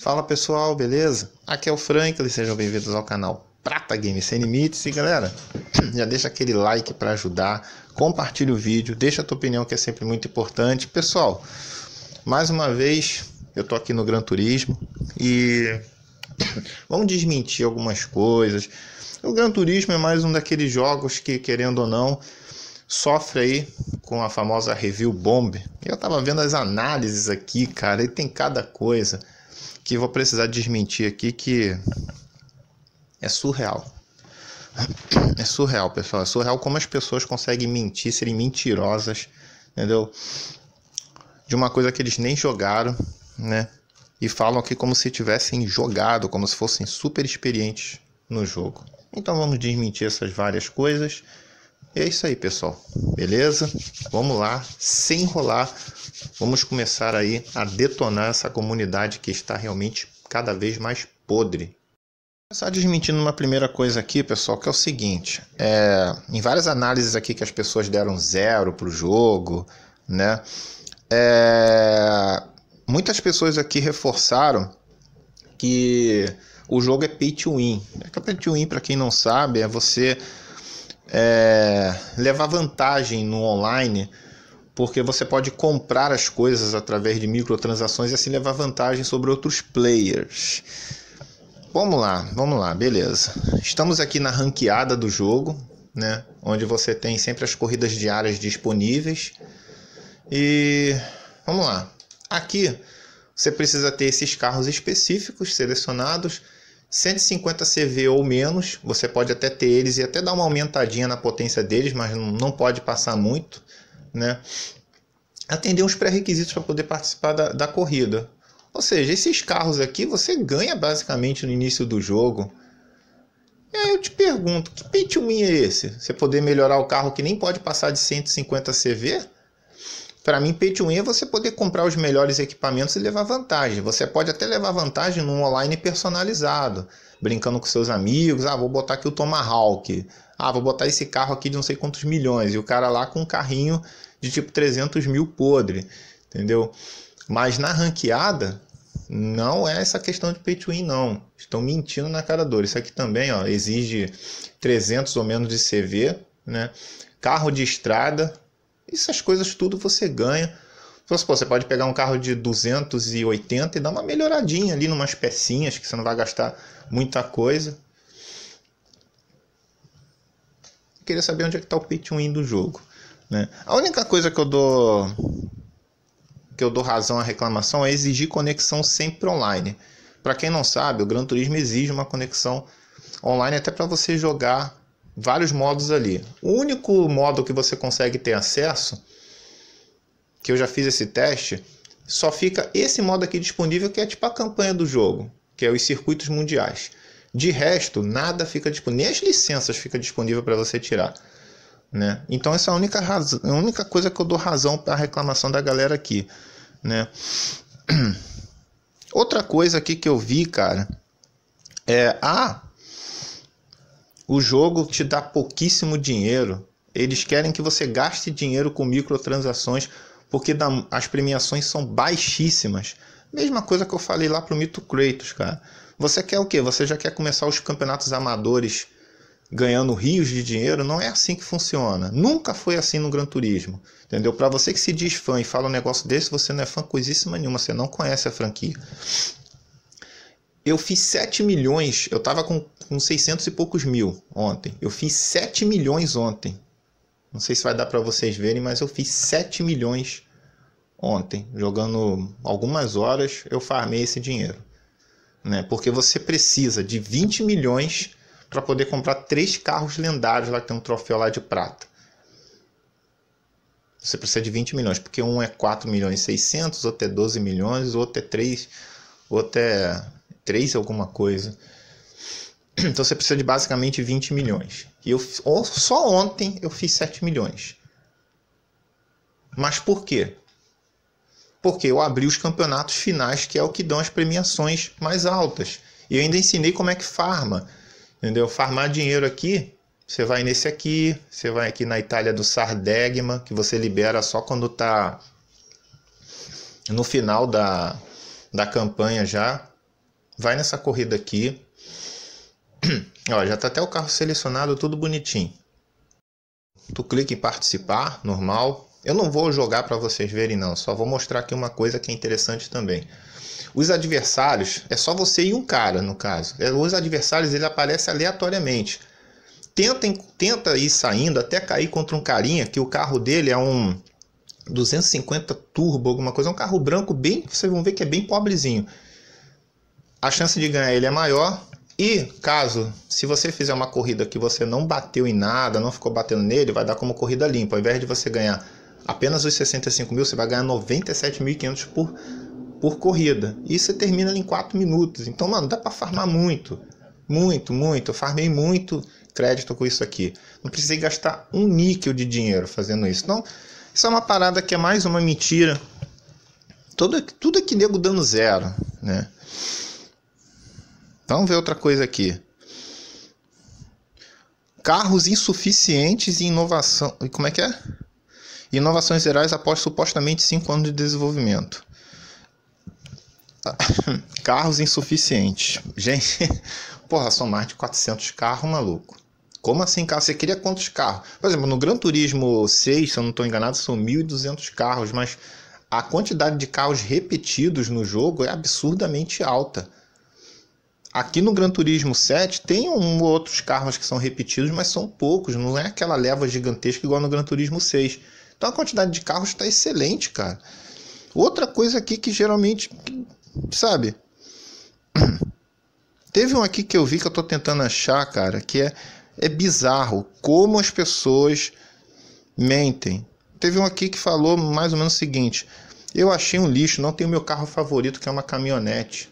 Fala pessoal, beleza? Aqui é o Franklin, sejam bem-vindos ao canal Prata Games Sem Limites. E galera, já deixa aquele like para ajudar, compartilha o vídeo, deixa a tua opinião que é sempre muito importante. Pessoal, mais uma vez eu tô aqui no Gran Turismo e vamos desmentir algumas coisas. O Gran Turismo é mais um daqueles jogos que, querendo ou não, sofre aí com a famosa review bomb. Eu tava vendo as análises aqui, cara, e tem cada coisa que vou precisar desmentir aqui que é surreal. É surreal, pessoal. É surreal como as pessoas conseguem mentir, serem mentirosas, entendeu? De uma coisa que eles nem jogaram, né? E falam aqui como se tivessem jogado, como se fossem super experientes no jogo. Então vamos desmentir essas várias coisas. E é isso aí, pessoal. Beleza? Vamos lá, sem enrolar. Vamos começar aí a detonar essa comunidade que está realmente cada vez mais podre. Vou começar desmentindo uma primeira coisa aqui, pessoal, que é o seguinte: é, em várias análises aqui que as pessoas deram zero para o jogo, né? É, muitas pessoas aqui reforçaram que o jogo é pay to win. É, é pay to win, para quem não sabe, é você é, levar vantagem no online porque você pode comprar as coisas através de microtransações e assim levar vantagem sobre outros players. Vamos lá, vamos lá, beleza. Estamos aqui na ranqueada do jogo, né? Onde você tem sempre as corridas diárias disponíveis. E vamos lá. Aqui você precisa ter esses carros específicos selecionados. 150 CV ou menos, você pode até ter eles e até dar uma aumentadinha na potência deles, mas não pode passar muito né, atender os pré-requisitos para poder participar da, da corrida. Ou seja, esses carros aqui você ganha basicamente no início do jogo. E aí eu te pergunto, que pay é esse? Você poder melhorar o carro que nem pode passar de 150 CV? Para mim, pay to win é você poder comprar os melhores equipamentos e levar vantagem. Você pode até levar vantagem num online personalizado, brincando com seus amigos. Ah, vou botar aqui o Tomahawk. Ah, vou botar esse carro aqui de não sei quantos milhões. E o cara lá com um carrinho de tipo 300 mil podre, entendeu? Mas na ranqueada, não é essa questão de pay to win, não. Estão mentindo na cara dor. Isso aqui também ó, exige 300 ou menos de CV, né? Carro de estrada, essas coisas tudo você ganha. Então, você pode pegar um carro de 280 e dar uma melhoradinha ali, numas pecinhas, que você não vai gastar muita coisa. Eu queria saber onde é que está o pay win do jogo. Né? A única coisa que eu dou que eu dou razão à reclamação é exigir conexão sempre online. Para quem não sabe, o Gran Turismo exige uma conexão online até para você jogar vários modos ali. O único modo que você consegue ter acesso, que eu já fiz esse teste, só fica esse modo aqui disponível que é tipo a campanha do jogo, que é os circuitos mundiais. De resto, nada fica disponível, nem as licenças fica disponível para você tirar. Né? Então essa é a única, razão, a única coisa que eu dou razão para a reclamação da galera aqui. Né? Outra coisa aqui que eu vi, cara, é a ah, o jogo te dá pouquíssimo dinheiro. Eles querem que você gaste dinheiro com microtransações porque as premiações são baixíssimas. Mesma coisa que eu falei lá pro Mito Kratos, cara. Você quer o quê? Você já quer começar os campeonatos amadores ganhando rios de dinheiro? Não é assim que funciona. Nunca foi assim no Gran Turismo. Entendeu? Para você que se diz fã e fala um negócio desse, você não é fã coisíssima nenhuma, você não conhece a franquia. Eu fiz 7 milhões, eu tava com, com 600 e poucos mil ontem. Eu fiz 7 milhões ontem. Não sei se vai dar para vocês verem, mas eu fiz 7 milhões ontem. Jogando algumas horas, eu farmei esse dinheiro. Né? Porque você precisa de 20 milhões para poder comprar três carros lendários lá que tem um troféu lá de prata. Você precisa de 20 milhões, porque um é 4 milhões e 600, outro é 12 milhões, outro é 3, outro é 3 alguma coisa. Então você precisa de basicamente 20 milhões. E eu só ontem eu fiz 7 milhões. Mas por quê? Porque eu abri os campeonatos finais, que é o que dão as premiações mais altas. E eu ainda ensinei como é que farma. Entendeu? Farmar dinheiro aqui, você vai nesse aqui, você vai aqui na Itália do Sardegma, que você libera só quando tá no final da, da campanha já vai nessa corrida aqui. Ó, já está até o carro selecionado, tudo bonitinho. Tu clica em participar, normal. Eu não vou jogar para vocês verem não, só vou mostrar aqui uma coisa que é interessante também. Os adversários, é só você e um cara no caso. É, os adversários ele aparece aleatoriamente. Tenta, tenta ir saindo até cair contra um carinha que o carro dele é um 250 turbo, alguma coisa, é um carro branco bem, vocês vão ver que é bem pobrezinho a chance de ganhar ele é maior. E caso, se você fizer uma corrida que você não bateu em nada, não ficou batendo nele, vai dar como corrida limpa. Ao invés de você ganhar apenas os 65 mil, você vai ganhar 97.500 por, por corrida. E você termina em 4 minutos. Então, mano, dá para farmar muito. Muito, muito. Eu farmei muito crédito com isso aqui. Não precisei gastar um níquel de dinheiro fazendo isso. Então, isso é uma parada que é mais uma mentira. Tudo, tudo é aqui nego dando zero, né? Vamos ver outra coisa aqui. Carros insuficientes e inovação. Como é que é? Inovações gerais após supostamente 5 anos de desenvolvimento. carros insuficientes. Gente, porra, mais de 400 carros, maluco. Como assim, cara? Você queria quantos carros? Por exemplo, no Gran Turismo 6, se eu não estou enganado, são 1.200 carros, mas a quantidade de carros repetidos no jogo é absurdamente alta. Aqui no Gran Turismo 7 tem um outros carros que são repetidos, mas são poucos, não é aquela leva gigantesca igual no Gran Turismo 6. Então a quantidade de carros está excelente, cara. Outra coisa aqui que geralmente, sabe? Teve um aqui que eu vi que eu tô tentando achar, cara, que é é bizarro como as pessoas mentem. Teve um aqui que falou mais ou menos o seguinte: eu achei um lixo, não tenho meu carro favorito, que é uma caminhonete.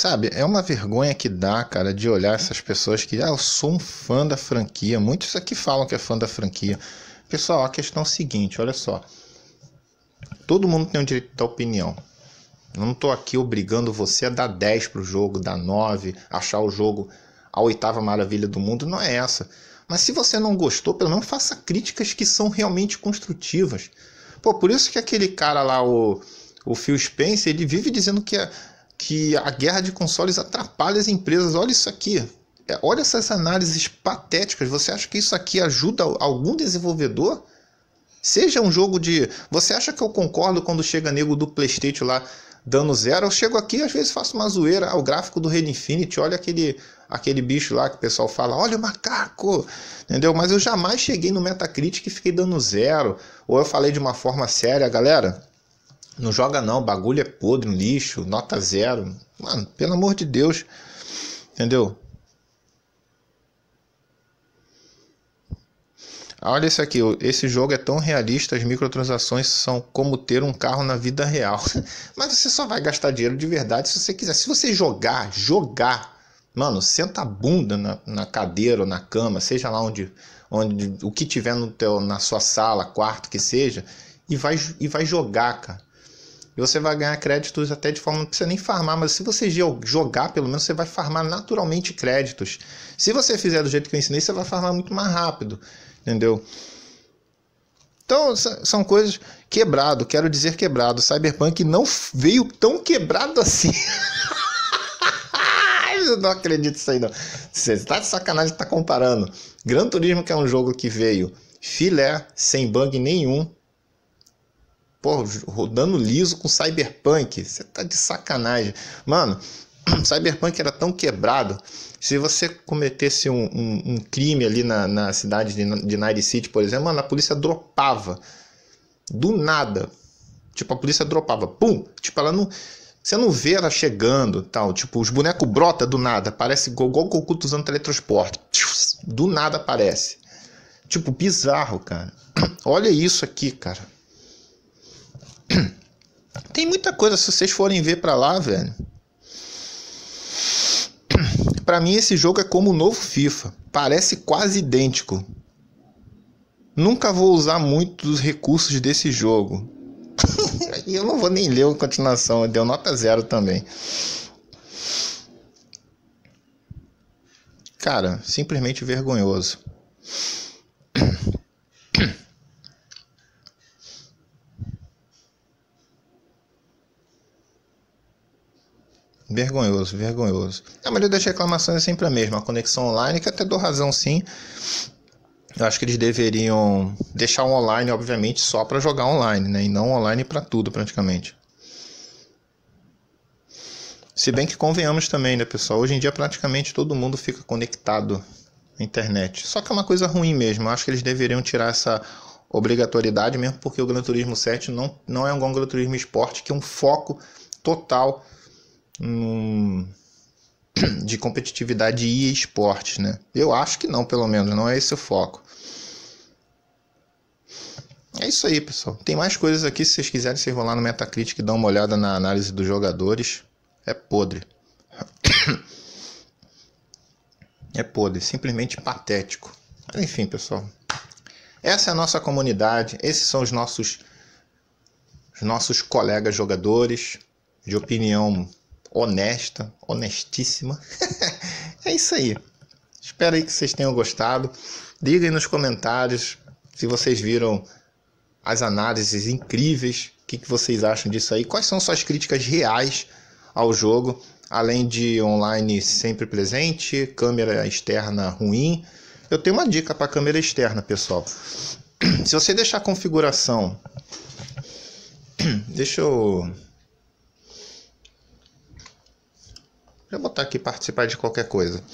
Sabe, é uma vergonha que dá, cara, de olhar essas pessoas que, ah, eu sou um fã da franquia. Muitos aqui falam que é fã da franquia. Pessoal, a questão é a seguinte, olha só. Todo mundo tem o direito da opinião. Eu não estou aqui obrigando você a dar 10 pro jogo, dar 9, achar o jogo a oitava maravilha do mundo, não é essa. Mas se você não gostou, pelo menos faça críticas que são realmente construtivas. Pô, por isso que aquele cara lá, o, o Phil Spencer, ele vive dizendo que é, que a guerra de consoles atrapalha as empresas. Olha isso aqui. É, olha essas análises patéticas. Você acha que isso aqui ajuda algum desenvolvedor? Seja um jogo de. Você acha que eu concordo quando chega nego do PlayStation lá dando zero? Eu chego aqui às vezes faço uma zoeira. Ah, o gráfico do Red Infinity, olha aquele, aquele bicho lá que o pessoal fala: olha o macaco! Entendeu? Mas eu jamais cheguei no Metacritic e fiquei dando zero. Ou eu falei de uma forma séria, galera. Não joga não, bagulho é podre, um lixo, nota zero. Mano, pelo amor de Deus. Entendeu? Ah, olha isso aqui, esse jogo é tão realista, as microtransações são como ter um carro na vida real. Mas você só vai gastar dinheiro de verdade se você quiser. Se você jogar, jogar, mano, senta a bunda na, na cadeira ou na cama, seja lá onde, onde o que tiver no teu, na sua sala, quarto, que seja, e vai, e vai jogar, cara. E você vai ganhar créditos até de forma não precisa nem farmar, mas se você jogar, pelo menos você vai farmar naturalmente créditos. Se você fizer do jeito que eu ensinei, você vai farmar muito mais rápido, entendeu? Então, são coisas quebrado, quero dizer quebrado. Cyberpunk não veio tão quebrado assim. eu não acredito nisso aí não. Você está de sacanagem, está comparando. Gran Turismo que é um jogo que veio filé, sem bug nenhum, Pô, rodando liso com Cyberpunk. Você tá de sacanagem. Mano, Cyberpunk era tão quebrado. Se você cometesse um, um, um crime ali na, na cidade de, de Night City, por exemplo, mano, a polícia dropava. Do nada. Tipo, a polícia dropava. Pum! Tipo, ela não. Você não vê ela chegando tal. Tipo, os bonecos brota do nada. Parece igual o Goku usando teletransporte. Do nada aparece. Tipo, bizarro, cara. Olha isso aqui, cara. Tem muita coisa se vocês forem ver para lá, velho. Para mim esse jogo é como o novo FIFA, parece quase idêntico. Nunca vou usar muito dos recursos desse jogo. e eu não vou nem ler a continuação, deu nota zero também. Cara, simplesmente vergonhoso. Vergonhoso, vergonhoso. A maioria das reclamações é sempre a mesma. A conexão online, que até dou razão sim. Eu acho que eles deveriam deixar o online, obviamente, só para jogar online, né? E não online para tudo, praticamente. Se bem que convenhamos também, né, pessoal? Hoje em dia praticamente todo mundo fica conectado à internet. Só que é uma coisa ruim mesmo. Eu acho que eles deveriam tirar essa obrigatoriedade mesmo, porque o Gran Turismo 7 não, não é um Gran Turismo Esporte, que é um foco total de competitividade e esportes, né? Eu acho que não, pelo menos, não é esse o foco. É isso aí, pessoal. Tem mais coisas aqui, se vocês quiserem, vocês vão lá no Metacritic e dar uma olhada na análise dos jogadores. É podre. É podre, simplesmente patético. Mas, enfim, pessoal. Essa é a nossa comunidade, esses são os nossos os nossos colegas jogadores de opinião honesta, honestíssima. é isso aí. Espero aí que vocês tenham gostado. Liguem nos comentários se vocês viram as análises incríveis. O que, que vocês acham disso aí? Quais são suas críticas reais ao jogo? Além de online sempre presente, câmera externa ruim. Eu tenho uma dica para câmera externa, pessoal. Se você deixar a configuração. Deixa eu Vou botar aqui participar de qualquer coisa.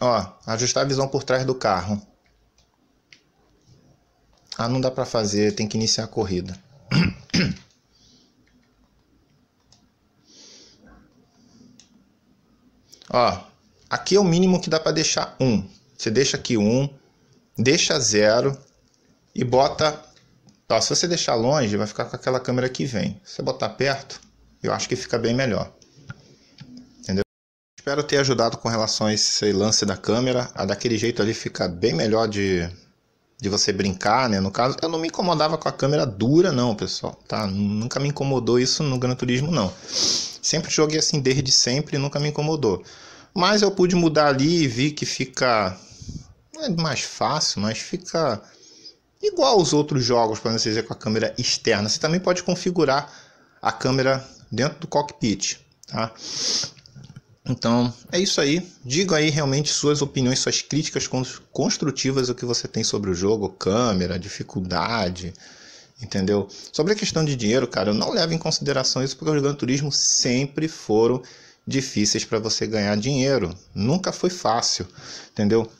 Ó, ajustar a visão por trás do carro. Ah, não dá para fazer, tem que iniciar a corrida. Ó, aqui é o mínimo que dá para deixar um. Você deixa aqui um, deixa zero e bota. Ó, se você deixar longe, vai ficar com aquela câmera que vem. Se você botar perto, eu acho que fica bem melhor. Entendeu? Espero ter ajudado com relação a esse lance da câmera. A daquele jeito ali fica bem melhor de, de você brincar, né? No caso, eu não me incomodava com a câmera dura, não, pessoal. Tá? Nunca me incomodou isso no Gran Turismo, não. Sempre joguei assim desde sempre, nunca me incomodou. Mas eu pude mudar ali e vi que fica é mais fácil, mas fica igual aos outros jogos para você dizer com a câmera externa. Você também pode configurar a câmera dentro do cockpit, tá? Então é isso aí. Diga aí realmente suas opiniões, suas críticas construtivas, o que você tem sobre o jogo, câmera, dificuldade, entendeu? Sobre a questão de dinheiro, cara, eu não levo em consideração isso porque os Gran Turismo sempre foram difíceis para você ganhar dinheiro. Nunca foi fácil, entendeu?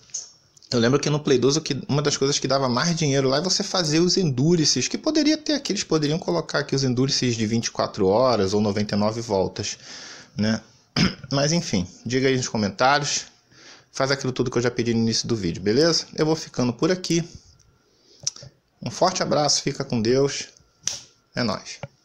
Eu lembro que no Play 2 uma das coisas que dava mais dinheiro lá é você fazer os endurices, que poderia ter aqui, eles poderiam colocar aqui os endurices de 24 horas ou 99 voltas, né? Mas enfim, diga aí nos comentários, faz aquilo tudo que eu já pedi no início do vídeo, beleza? Eu vou ficando por aqui. Um forte abraço, fica com Deus. É nóis.